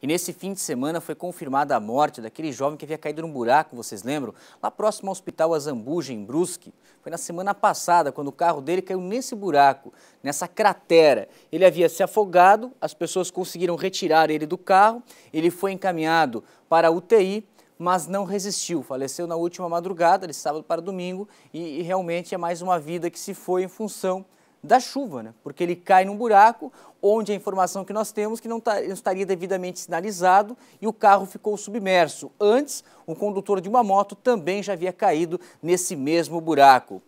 E nesse fim de semana foi confirmada a morte daquele jovem que havia caído num buraco, vocês lembram? Lá próximo ao hospital Azambuja, em Brusque. Foi na semana passada, quando o carro dele caiu nesse buraco, nessa cratera. Ele havia se afogado, as pessoas conseguiram retirar ele do carro, ele foi encaminhado para a UTI, mas não resistiu. Faleceu na última madrugada, de sábado para domingo, e, e realmente é mais uma vida que se foi em função da chuva, né? porque ele cai num buraco onde a informação que nós temos que não, tá, não estaria devidamente sinalizado e o carro ficou submerso. Antes, o condutor de uma moto também já havia caído nesse mesmo buraco.